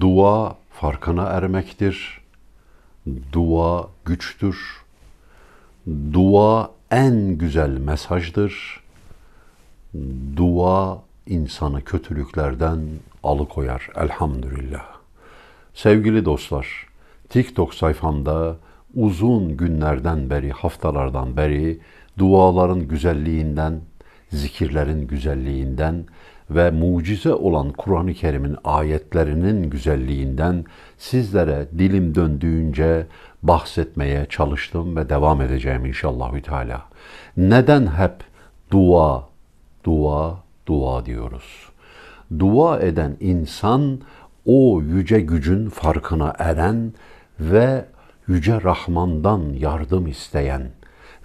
Dua farkına ermektir. Dua güçtür. Dua en güzel mesajdır. Dua insanı kötülüklerden alıkoyar elhamdülillah. Sevgili dostlar, TikTok sayfamda uzun günlerden beri, haftalardan beri duaların güzelliğinden, zikirlerin güzelliğinden ve mucize olan Kur'an-ı Kerim'in ayetlerinin güzelliğinden sizlere dilim döndüğünce bahsetmeye çalıştım ve devam edeceğim inşallah teala. Neden hep dua, dua, dua diyoruz? Dua eden insan o yüce gücün farkına eren ve yüce Rahman'dan yardım isteyen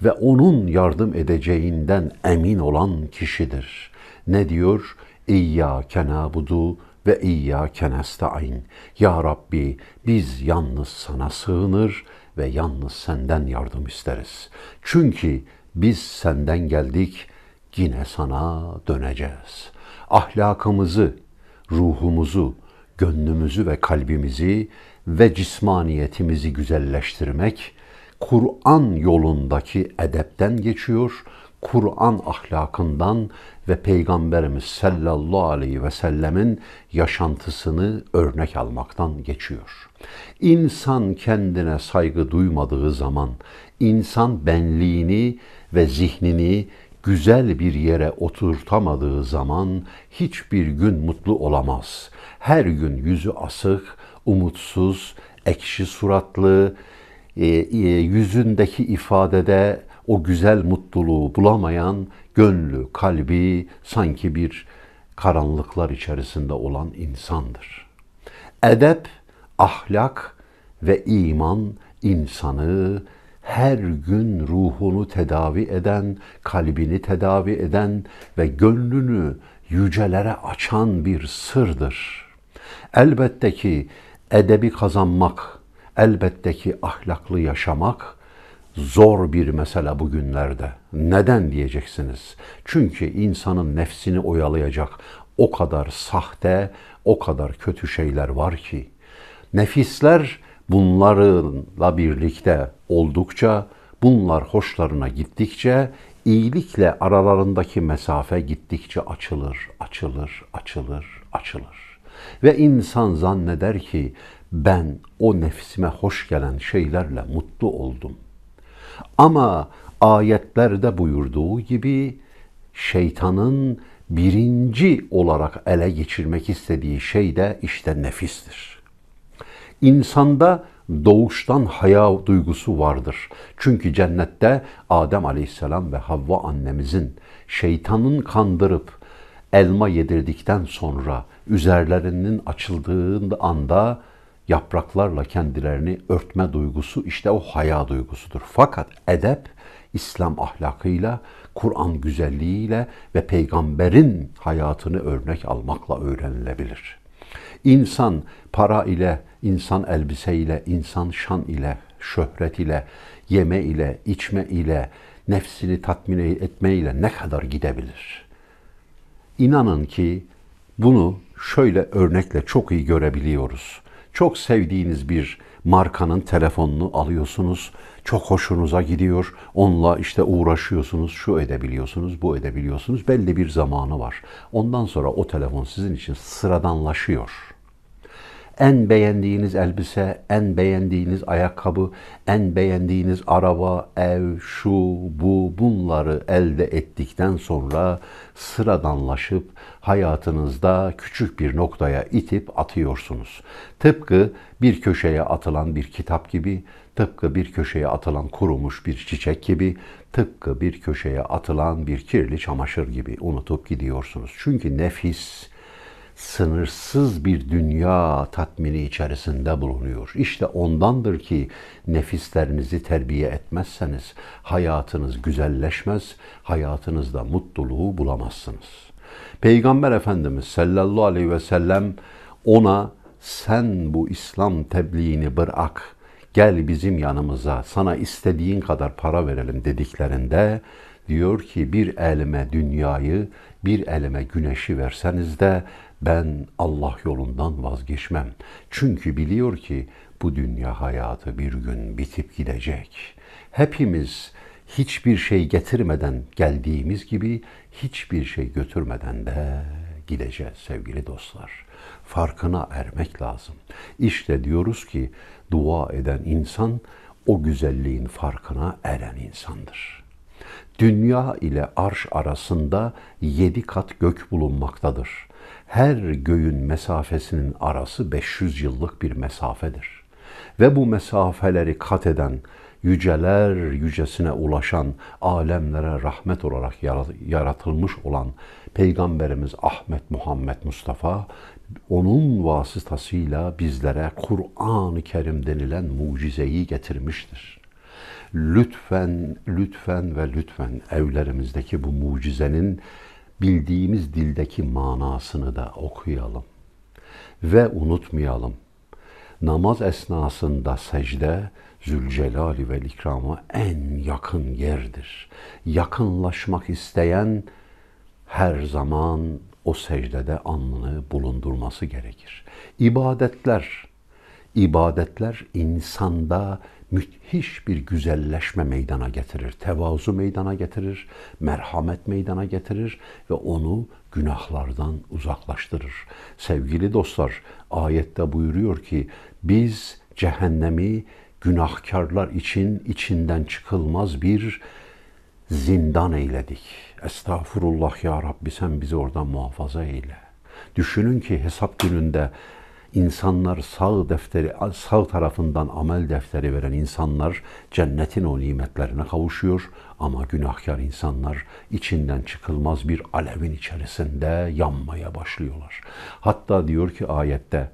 ve onun yardım edeceğinden emin olan kişidir. Ne diyor? İyyâke nâbudu ve iyyâke nestaîn. Ya Rabbi biz yalnız sana sığınır ve yalnız senden yardım isteriz. Çünkü biz senden geldik yine sana döneceğiz. Ahlakımızı, ruhumuzu, gönlümüzü ve kalbimizi ve cismaniyetimizi güzelleştirmek Kur'an yolundaki edepten geçiyor.'' Kur'an ahlakından ve Peygamberimiz sallallahu aleyhi ve sellemin yaşantısını örnek almaktan geçiyor. İnsan kendine saygı duymadığı zaman, insan benliğini ve zihnini güzel bir yere oturtamadığı zaman hiçbir gün mutlu olamaz. Her gün yüzü asık, umutsuz, ekşi suratlı, e, e, yüzündeki ifadede o güzel mutluluğu bulamayan gönlü, kalbi sanki bir karanlıklar içerisinde olan insandır. Edep, ahlak ve iman insanı her gün ruhunu tedavi eden, kalbini tedavi eden ve gönlünü yücelere açan bir sırdır. Elbette ki edebi kazanmak, elbette ki ahlaklı yaşamak zor bir mesele bugünlerde. Neden diyeceksiniz? Çünkü insanın nefsini oyalayacak o kadar sahte, o kadar kötü şeyler var ki. Nefisler bunlarla birlikte oldukça, bunlar hoşlarına gittikçe, iyilikle aralarındaki mesafe gittikçe açılır, açılır, açılır, açılır. Ve insan zanneder ki ben o nefsime hoş gelen şeylerle mutlu oldum.'' Ama ayetlerde buyurduğu gibi şeytanın birinci olarak ele geçirmek istediği şey de işte nefistir. İnsanda doğuştan haya duygusu vardır. Çünkü cennette Adem aleyhisselam ve Havva annemizin şeytanın kandırıp elma yedirdikten sonra üzerlerinin açıldığı anda yapraklarla kendilerini örtme duygusu işte o haya duygusudur. Fakat edep İslam ahlakıyla, Kur'an güzelliğiyle ve peygamberin hayatını örnek almakla öğrenilebilir. İnsan para ile, insan elbise ile, insan şan ile, şöhret ile, yeme ile, içme ile, nefsini tatmin etme ile ne kadar gidebilir? İnanın ki bunu şöyle örnekle çok iyi görebiliyoruz. Çok sevdiğiniz bir markanın telefonunu alıyorsunuz. Çok hoşunuza gidiyor. Onunla işte uğraşıyorsunuz. Şu edebiliyorsunuz, bu edebiliyorsunuz. Belli bir zamanı var. Ondan sonra o telefon sizin için sıradanlaşıyor en beğendiğiniz elbise, en beğendiğiniz ayakkabı, en beğendiğiniz araba, ev, şu, bu bunları elde ettikten sonra sıradanlaşıp hayatınızda küçük bir noktaya itip atıyorsunuz. Tıpkı bir köşeye atılan bir kitap gibi, tıpkı bir köşeye atılan kurumuş bir çiçek gibi, tıpkı bir köşeye atılan bir kirli çamaşır gibi unutup gidiyorsunuz. Çünkü nefis sınırsız bir dünya tatmini içerisinde bulunuyor. İşte ondandır ki nefislerinizi terbiye etmezseniz hayatınız güzelleşmez, hayatınızda mutluluğu bulamazsınız. Peygamber Efendimiz sallallahu aleyhi ve sellem ona sen bu İslam tebliğini bırak, gel bizim yanımıza, sana istediğin kadar para verelim dediklerinde diyor ki bir elime dünyayı, bir elime güneşi verseniz de ben Allah yolundan vazgeçmem. Çünkü biliyor ki bu dünya hayatı bir gün bitip gidecek. Hepimiz hiçbir şey getirmeden geldiğimiz gibi hiçbir şey götürmeden de gideceğiz sevgili dostlar. Farkına ermek lazım. İşte diyoruz ki dua eden insan o güzelliğin farkına eren insandır. Dünya ile arş arasında yedi kat gök bulunmaktadır. Her göğün mesafesinin arası 500 yıllık bir mesafedir. Ve bu mesafeleri kat eden, yüceler yücesine ulaşan, alemlere rahmet olarak yaratılmış olan Peygamberimiz Ahmet Muhammed Mustafa, onun vasıtasıyla bizlere Kur'an-ı Kerim denilen mucizeyi getirmiştir. Lütfen, lütfen ve lütfen evlerimizdeki bu mucizenin bildiğimiz dildeki manasını da okuyalım. Ve unutmayalım. Namaz esnasında secde Zülcelali ve İkram'a en yakın yerdir. Yakınlaşmak isteyen her zaman o secdede anını bulundurması gerekir. İbadetler İbadetler insanda müthiş bir güzelleşme meydana getirir. Tevazu meydana getirir, merhamet meydana getirir ve onu günahlardan uzaklaştırır. Sevgili dostlar, ayette buyuruyor ki biz cehennemi günahkarlar için içinden çıkılmaz bir zindan eyledik. Estağfurullah ya Rabbi sen bizi oradan muhafaza eyle. Düşünün ki hesap gününde insanlar sağ defteri, sağ tarafından amel defteri veren insanlar cennetin o nimetlerine kavuşuyor ama günahkar insanlar içinden çıkılmaz bir alevin içerisinde yanmaya başlıyorlar. Hatta diyor ki ayette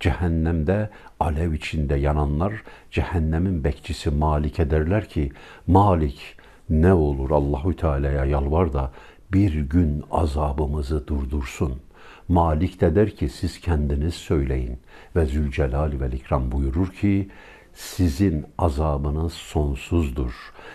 cehennemde alev içinde yananlar cehennemin bekçisi Malik ederler ki Malik ne olur Allahü Teala'ya yalvar da bir gün azabımızı durdursun.'' Malik de der ki siz kendiniz söyleyin ve Zülcelal ve İkram buyurur ki sizin azabınız sonsuzdur.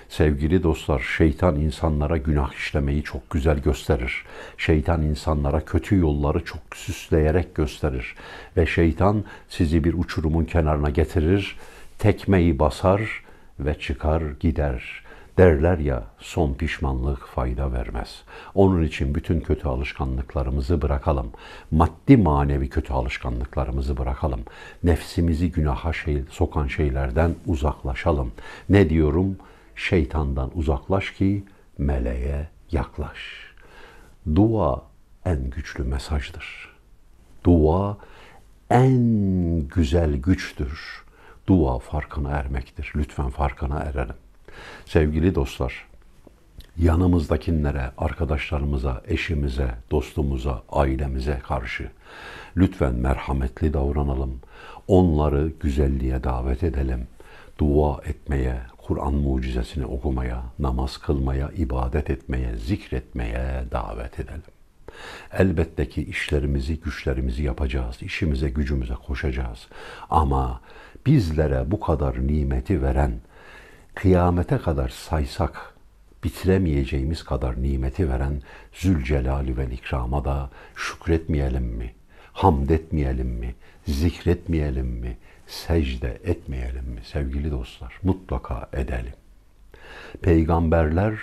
Sevgili dostlar, şeytan insanlara günah işlemeyi çok güzel gösterir. Şeytan insanlara kötü yolları çok süsleyerek gösterir ve şeytan sizi bir uçurumun kenarına getirir, tekmeyi basar ve çıkar gider. Derler ya son pişmanlık fayda vermez. Onun için bütün kötü alışkanlıklarımızı bırakalım. Maddi manevi kötü alışkanlıklarımızı bırakalım. Nefsimizi günaha şey, sokan şeylerden uzaklaşalım. Ne diyorum? Şeytandan uzaklaş ki meleğe yaklaş. Dua en güçlü mesajdır. Dua en güzel güçtür. Dua farkına ermektir. Lütfen farkına erelim. Sevgili dostlar, yanımızdakinlere, arkadaşlarımıza, eşimize, dostumuza, ailemize karşı lütfen merhametli davranalım. Onları güzelliğe davet edelim. Dua etmeye, Kur'an mucizesini okumaya, namaz kılmaya, ibadet etmeye, zikretmeye davet edelim. Elbette ki işlerimizi, güçlerimizi yapacağız, işimize, gücümüze koşacağız. Ama bizlere bu kadar nimeti veren, kıyamete kadar saysak bitiremeyeceğimiz kadar nimeti veren Zülcelalü ve İkram'a da şükretmeyelim mi? Hamd etmeyelim mi? Zikretmeyelim mi? Secde etmeyelim mi? Sevgili dostlar mutlaka edelim. Peygamberler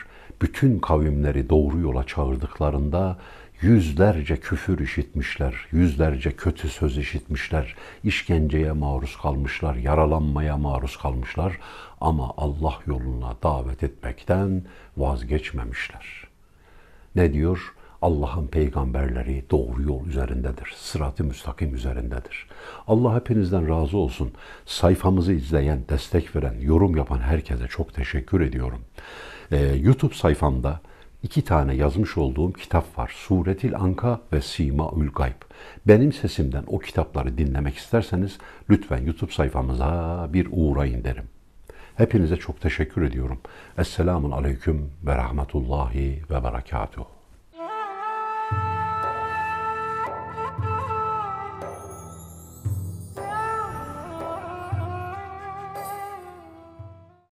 bütün kavimleri doğru yola çağırdıklarında yüzlerce küfür işitmişler, yüzlerce kötü söz işitmişler, işkenceye maruz kalmışlar, yaralanmaya maruz kalmışlar ama Allah yoluna davet etmekten vazgeçmemişler. Ne diyor? Allah'ın peygamberleri doğru yol üzerindedir. Sırat-ı müstakim üzerindedir. Allah hepinizden razı olsun. Sayfamızı izleyen, destek veren, yorum yapan herkese çok teşekkür ediyorum. Ee, YouTube sayfamda iki tane yazmış olduğum kitap var. Suretil Anka ve Simaül Gayb. Benim sesimden o kitapları dinlemek isterseniz lütfen YouTube sayfamıza bir uğrayın derim. Hepinize çok teşekkür ediyorum. Esselamun Aleyküm ve Rahmetullahi ve Berekatuhu.